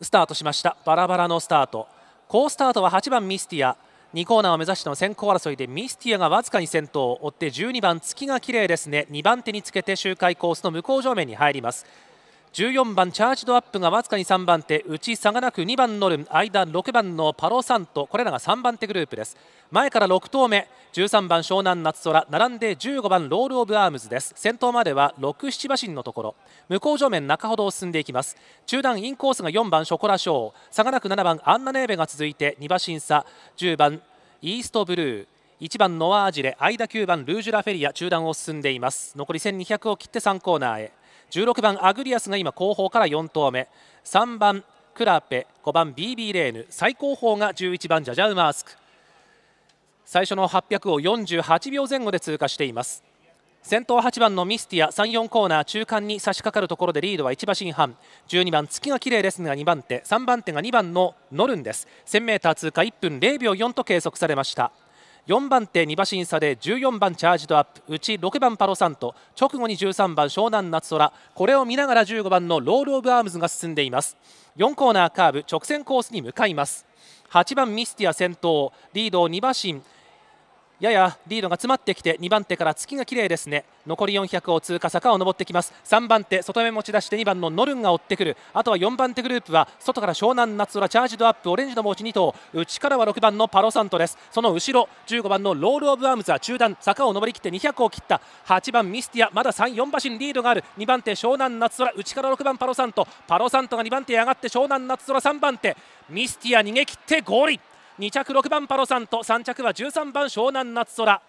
スタートしましたバラバラのスタート好スタートは8番ミスティア2コーナーを目指しての先行争いでミスティアがわずかに先頭を追って12番月が綺麗ですね2番手につけて周回コースの向こう上面に入ります14番チャージドアップがわずかに3番手内差がなく2番ノルン間6番のパロサントこれらが3番手グループです前から6投目13番湘南夏空並んで15番ロール・オブ・アームズです先頭までは67馬身のところ向こう上面中ほどを進んでいきます中段インコースが4番ショコラショウ差がなく7番アンナ・ネーベが続いて2馬身差10番イーストブルー1番ノア・アジレ間9番ルージュラ・フェリア中段を進んでいます残り1200を切って3コーナーへ16番アグリアスが今後方から4投目3番クラペ5番 BB レーヌ最後方が11番ジャジャウマースク最初の800を48秒前後で通過しています先頭8番のミスティア34コーナー中間に差し掛かるところでリードは1馬身半12番月が綺麗ですが2番手3番手が2番のノルンです 1000m 通過1分0秒4と計測されました4番手2馬身差で14番チャージドアップうち6番パロサント直後に13番湘南夏空これを見ながら15番のロール・オブ・アームズが進んでいます4コーナーカーブ直線コースに向かいます8番ミスティア先頭リードを2馬身ややリードが詰まってきて2番手から月が綺麗ですね残り400を通過坂を上ってきます3番手外目持ち出して2番のノルンが追ってくるあとは4番手グループは外から湘南夏空チャージドアップオレンジの持ち2頭内からは6番のパロサントですその後ろ15番のロールオブアームズは中段坂を上りきって200を切った8番ミスティアまだ34馬身リードがある2番手湘南夏空内から6番パロサントパロサントが2番手上がって湘南夏空3番手ミスティア逃げ切ってゴール2着6番パロサント3着は13番湘南夏空